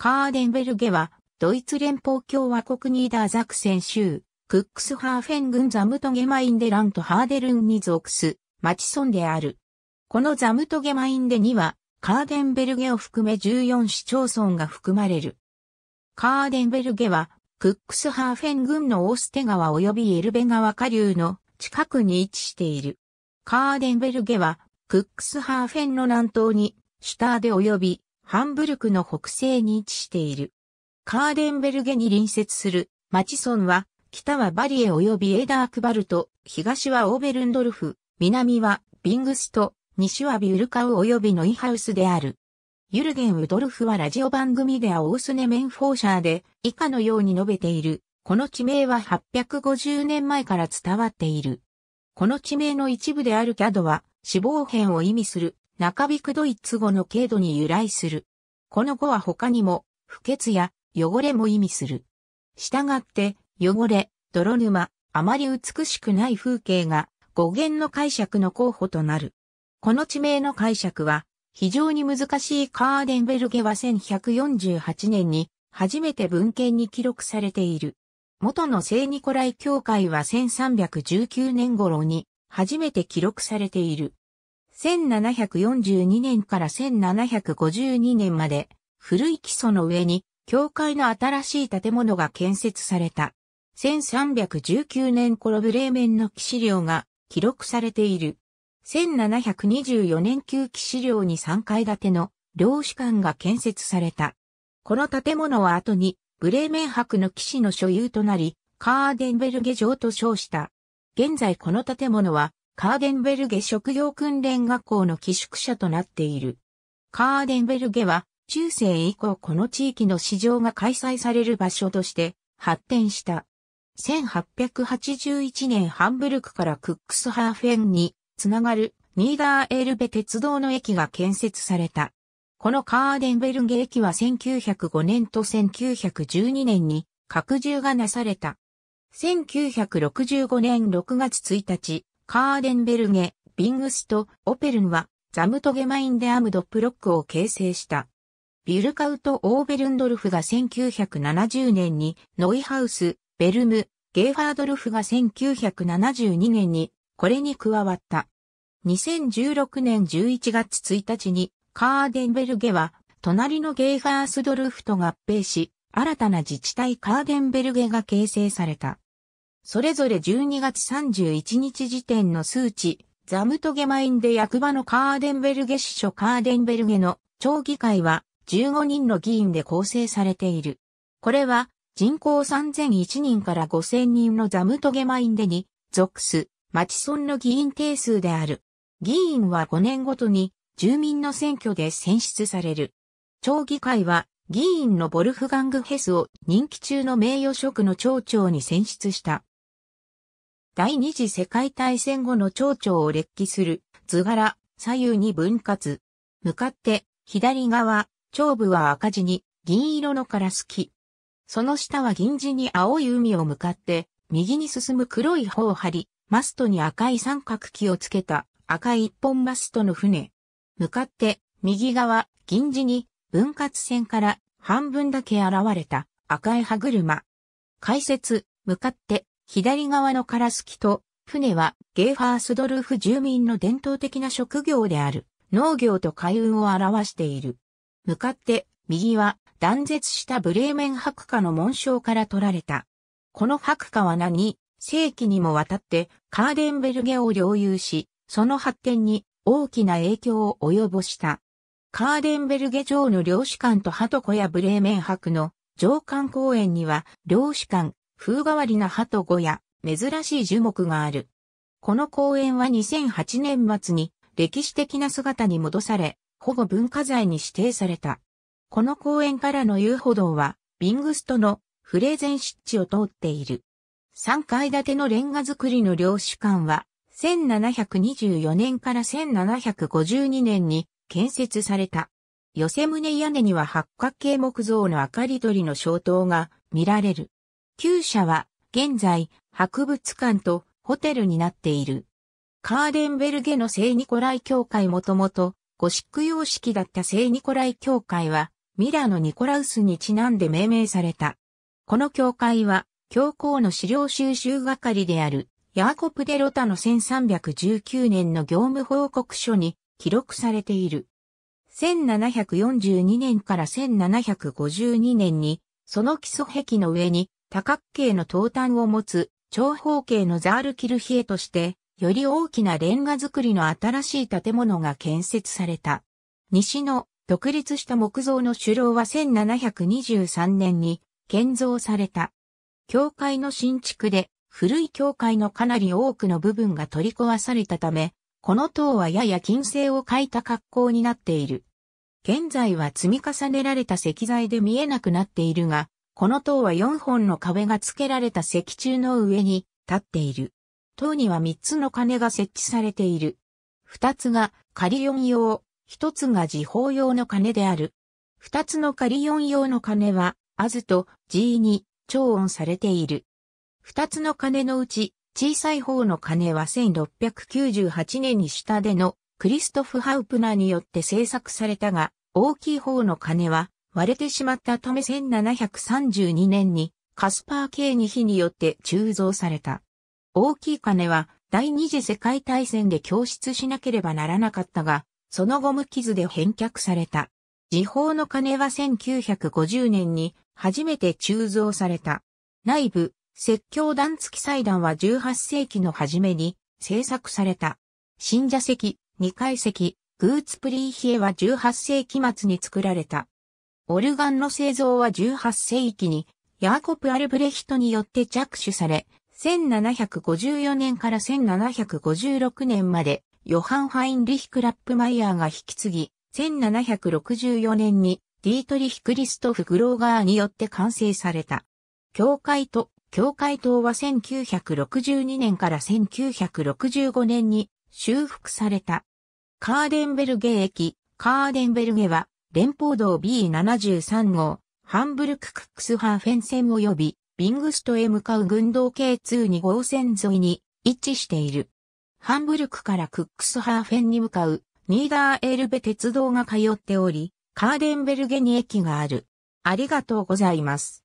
カーデンベルゲは、ドイツ連邦共和国ニーダーザクセン州、クックスハーフェン郡ザムトゲマインデラントハーデルンに属す、町村である。このザムトゲマインデには、カーデンベルゲを含め14市町村が含まれる。カーデンベルゲは、クックスハーフェン郡のオーステ川及びエルベ川下流の近くに位置している。カーデンベルゲは、クックスハーフェンの南東に、シュターデ及びハンブルクの北西に位置している。カーデンベルゲに隣接するマチソンは、北はバリエ及びエダークバルト、東はオーベルンドルフ、南はビングスト、西はビュルカウ及びノイハウスである。ユルゲン・ウドルフはラジオ番組ではオースネ・メンフォーシャーで以下のように述べている。この地名は850年前から伝わっている。この地名の一部であるキャドは死亡編を意味する中びくドイツ語の軽度に由来する。この語は他にも、不潔や汚れも意味する。したがって、汚れ、泥沼、あまり美しくない風景が語源の解釈の候補となる。この地名の解釈は非常に難しいカーデンベルゲは1148年に初めて文献に記録されている。元の聖ニコライ教会は1319年頃に初めて記録されている。1742年から1752年まで、古い基礎の上に、教会の新しい建物が建設された。1319年頃ブレーメンの騎士寮が記録されている。1724年旧騎士寮に3階建ての領主館が建設された。この建物は後に、ブレーメン博の騎士の所有となり、カーデンベルゲ城と称した。現在この建物は、カーデンベルゲ職業訓練学校の寄宿舎となっている。カーデンベルゲは中世以降この地域の市場が開催される場所として発展した。1881年ハンブルクからクックスハーフェンにつながるニーダーエルベ鉄道の駅が建設された。このカーデンベルゲ駅は1905年と1912年に拡充がなされた。1965年6月1日、カーデンベルゲ、ビングスとオペルンはザムトゲマインデアムドプロックを形成した。ビルカウト・オーベルンドルフが1970年にノイハウス、ベルム、ゲーファードルフが1972年にこれに加わった。2016年11月1日にカーデンベルゲは隣のゲーファースドルフと合併し、新たな自治体カーデンベルゲが形成された。それぞれ12月31日時点の数値、ザムトゲマインで役場のカーデンベルゲ支所カーデンベルゲの町議会は15人の議員で構成されている。これは人口3001人から5000人のザムトゲマインでに属す町村の議員定数である。議員は5年ごとに住民の選挙で選出される。町議会は議員のボルフガングヘスを任期中の名誉職の町長に選出した。第二次世界大戦後の町長を列記する図柄、左右に分割。向かって、左側、長部は赤字に銀色のから好き。その下は銀字に青い海を向かって、右に進む黒い帆を張り、マストに赤い三角旗をつけた赤い一本マストの船。向かって、右側、銀字に分割線から半分だけ現れた赤い歯車。解説、向かって、左側のカラスキと、船はゲーファースドルフ住民の伝統的な職業である農業と海運を表している。向かって右は断絶したブレーメン白化の紋章から取られた。この白化は何世紀にもわたってカーデンベルゲを領有し、その発展に大きな影響を及ぼした。カーデンベルゲ城の領主館と鳩子やブレーメン博の上官公園には領主館、風変わりな葉と語や珍しい樹木がある。この公園は2008年末に歴史的な姿に戻され、保護文化財に指定された。この公園からの遊歩道は、ビングストのフレーゼン湿地を通っている。3階建てのレンガ造りの領主館は、1724年から1752年に建設された。寄せ棟屋根には八角形木造の明かり鳥の消灯が見られる。旧社は現在博物館とホテルになっている。カーデンベルゲの聖ニコライ教会もともとゴシック様式だった聖ニコライ教会はミラノのニコラウスにちなんで命名された。この教会は教皇の資料収集係であるヤーコプ・デ・ロタの1319年の業務報告書に記録されている。1742年から1752年に、その基礎壁の上に多角形の東端を持つ長方形のザールキルヒエとして、より大きなレンガ造りの新しい建物が建設された。西の独立した木造の首楼は1723年に建造された。教会の新築で古い教会のかなり多くの部分が取り壊されたため、この塔はやや金星を欠いた格好になっている。現在は積み重ねられた石材で見えなくなっているが、この塔は4本の壁が付けられた石柱の上に立っている。塔には3つの鐘が設置されている。2つが仮4用、1つが時報用の鐘である。2つの仮4用の鐘は、アズと G に超音されている。2つの鐘のうち、小さい方の鐘は1698年に下でのクリストフ・ハウプナーによって制作されたが、大きい方の鐘は割れてしまったため1732年にカスパー系に火によって鋳造された。大きい金は第二次世界大戦で供出しなければならなかったが、その後無傷で返却された。時報の金は1950年に初めて鋳造された。内部、説教団付き祭壇は18世紀の初めに制作された。信者席、二階席、グーツプリーヒエは18世紀末に作られた。オルガンの製造は18世紀にヤーコプ・アルブレヒトによって着手され、1754年から1756年までヨハン・ハインリヒ・クラップマイヤーが引き継ぎ、1764年にディートリヒ・クリストフ・グローガーによって完成された。教会と、教会塔は1962年から1965年に修復された。カーデンベルゲ駅、カーデンベルゲは連邦道 B73 号、ハンブルク・クックスハーフェン線及び、ビングストへ向かう軍道 K22 号線沿いに位置している。ハンブルクからクックスハーフェンに向かう、ニーダーエルベ鉄道が通っており、カーデンベルゲに駅がある。ありがとうございます。